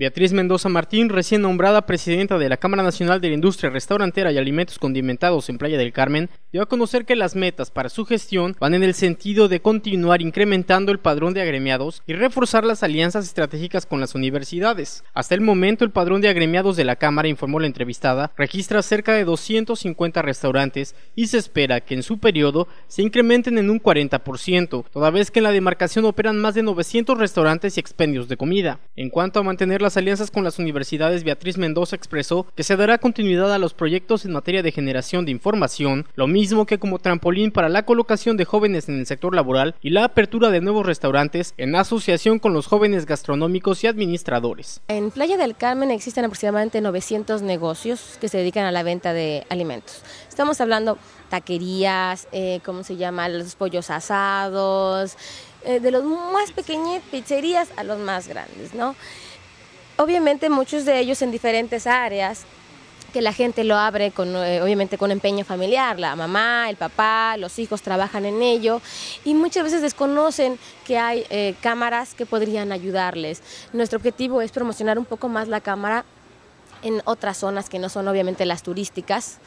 Beatriz Mendoza Martín, recién nombrada presidenta de la Cámara Nacional de la Industria Restaurantera y Alimentos Condimentados en Playa del Carmen, dio a conocer que las metas para su gestión van en el sentido de continuar incrementando el padrón de agremiados y reforzar las alianzas estratégicas con las universidades. Hasta el momento, el padrón de agremiados de la Cámara, informó la entrevistada, registra cerca de 250 restaurantes y se espera que en su periodo se incrementen en un 40%, toda vez que en la demarcación operan más de 900 restaurantes y expendios de comida. En cuanto a mantener las alianzas con las universidades, Beatriz Mendoza expresó que se dará continuidad a los proyectos en materia de generación de información, lo mismo mismo que como trampolín para la colocación de jóvenes en el sector laboral y la apertura de nuevos restaurantes en asociación con los jóvenes gastronómicos y administradores. En Playa del Carmen existen aproximadamente 900 negocios que se dedican a la venta de alimentos. Estamos hablando taquerías, eh, ¿cómo se llama? Los pollos asados, eh, de los más pequeños pizzerías a los más grandes, ¿no? Obviamente muchos de ellos en diferentes áreas que la gente lo abre con, eh, obviamente con empeño familiar, la mamá, el papá, los hijos trabajan en ello y muchas veces desconocen que hay eh, cámaras que podrían ayudarles. Nuestro objetivo es promocionar un poco más la cámara en otras zonas que no son obviamente las turísticas.